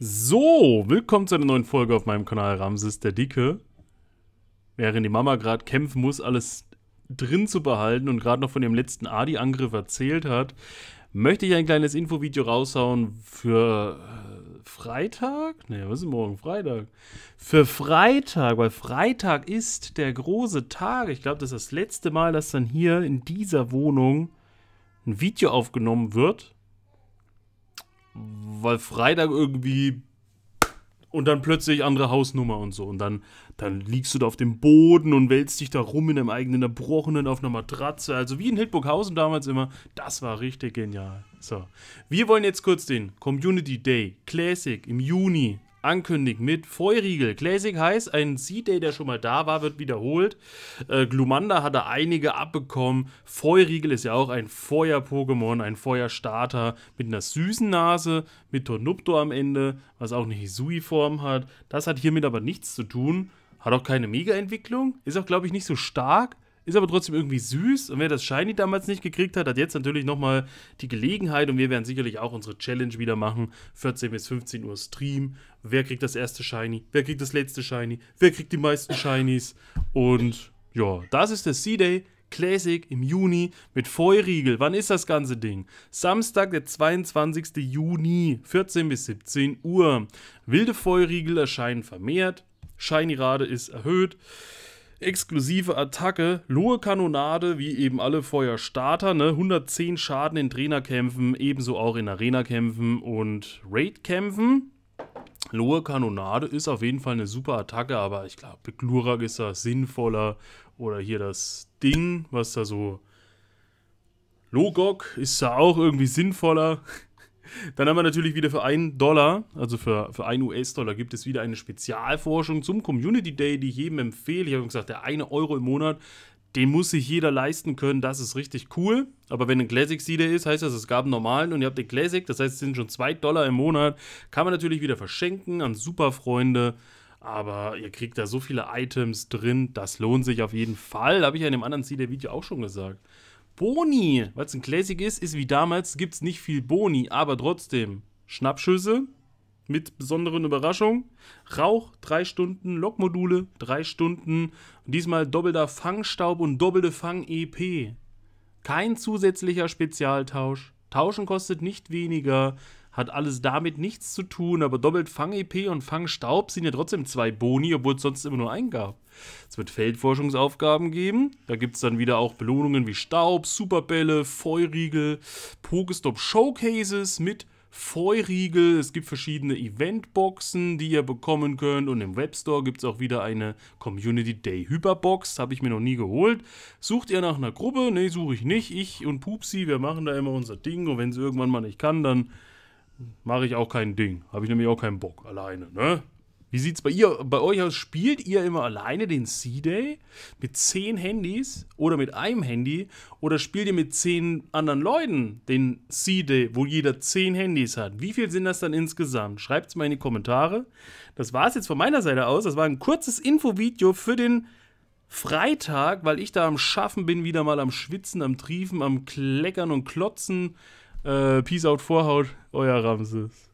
So, willkommen zu einer neuen Folge auf meinem Kanal Ramses der Dicke. Während die Mama gerade kämpfen muss, alles drin zu behalten und gerade noch von dem letzten Adi-Angriff erzählt hat, möchte ich ein kleines Infovideo raushauen für äh, Freitag? Ne, was ist morgen? Freitag. Für Freitag, weil Freitag ist der große Tag. Ich glaube, das ist das letzte Mal, dass dann hier in dieser Wohnung ein Video aufgenommen wird weil Freitag irgendwie und dann plötzlich andere Hausnummer und so. Und dann, dann liegst du da auf dem Boden und wälzt dich da rum in deinem eigenen Erbrochenen auf einer Matratze. Also wie in Hildburghausen damals immer. Das war richtig genial. So, wir wollen jetzt kurz den Community Day Classic im Juni ankündigen mit Feuriegel. Classic heißt, ein C-Day, der schon mal da war, wird wiederholt. Äh, Glumanda hat da einige abbekommen. Feuriegel ist ja auch ein Feuer-Pokémon, ein Feuerstarter mit einer süßen Nase, mit Tornupto am Ende, was auch eine Hisui-Form hat. Das hat hiermit aber nichts zu tun. Hat auch keine Mega-Entwicklung. Ist auch, glaube ich, nicht so stark ist aber trotzdem irgendwie süß. Und wer das Shiny damals nicht gekriegt hat, hat jetzt natürlich nochmal die Gelegenheit. Und wir werden sicherlich auch unsere Challenge wieder machen. 14 bis 15 Uhr Stream. Wer kriegt das erste Shiny? Wer kriegt das letzte Shiny? Wer kriegt die meisten Shinies? Und ja, das ist der C-Day. Classic im Juni mit Feuriegel. Wann ist das ganze Ding? Samstag, der 22. Juni, 14 bis 17 Uhr. Wilde Feuriegel erscheinen vermehrt. Shiny-Rate ist erhöht exklusive Attacke, lohe Kanonade, wie eben alle Feuerstarter, ne? 110 Schaden in Trainerkämpfen, ebenso auch in Arenakämpfen und Raidkämpfen. Lohe Kanonade ist auf jeden Fall eine super Attacke, aber ich glaube, Glurak ist da sinnvoller. Oder hier das Ding, was da so... Logok ist da auch irgendwie sinnvoller. Dann haben wir natürlich wieder für einen Dollar, also für, für einen US-Dollar, gibt es wieder eine Spezialforschung zum Community Day, die ich jedem empfehle. Ich habe gesagt, der eine Euro im Monat, den muss sich jeder leisten können, das ist richtig cool. Aber wenn ein Classic Seeder ist, heißt das, es gab einen normalen und ihr habt den Classic, das heißt, es sind schon zwei Dollar im Monat. Kann man natürlich wieder verschenken an Superfreunde. Aber ihr kriegt da so viele Items drin, das lohnt sich auf jeden Fall. Habe ich ja in dem anderen Seeder-Video auch schon gesagt. Boni. Weil es ein Classic ist, ist wie damals, gibt es nicht viel Boni, aber trotzdem. Schnappschüsse mit besonderen Überraschungen. Rauch, drei Stunden, Lokmodule, drei Stunden. Und diesmal doppelter Fangstaub und doppelte Fang-EP. Kein zusätzlicher Spezialtausch. Tauschen kostet nicht weniger hat alles damit nichts zu tun, aber doppelt Fang-EP und Fang-Staub sind ja trotzdem zwei Boni, obwohl es sonst immer nur einen gab. Es wird Feldforschungsaufgaben geben, da gibt es dann wieder auch Belohnungen wie Staub, Superbälle, Feuriegel, Pokestop Showcases mit Feuriegel, es gibt verschiedene Eventboxen, die ihr bekommen könnt und im Webstore gibt es auch wieder eine Community Day Hyperbox, habe ich mir noch nie geholt. Sucht ihr nach einer Gruppe? Ne, suche ich nicht. Ich und Pupsi, wir machen da immer unser Ding und wenn es irgendwann mal nicht kann, dann mache ich auch kein Ding. Habe ich nämlich auch keinen Bock alleine, ne? Wie sieht's bei ihr, bei euch aus? Spielt ihr immer alleine den C-Day mit zehn Handys oder mit einem Handy? Oder spielt ihr mit zehn anderen Leuten den C-Day, wo jeder zehn Handys hat? Wie viel sind das dann insgesamt? Schreibt's mal in die Kommentare. Das war es jetzt von meiner Seite aus. Das war ein kurzes Infovideo für den Freitag, weil ich da am Schaffen bin, wieder mal am Schwitzen, am Triefen, am Kleckern und Klotzen. Äh, Peace out, Vorhaut, euer Ramses.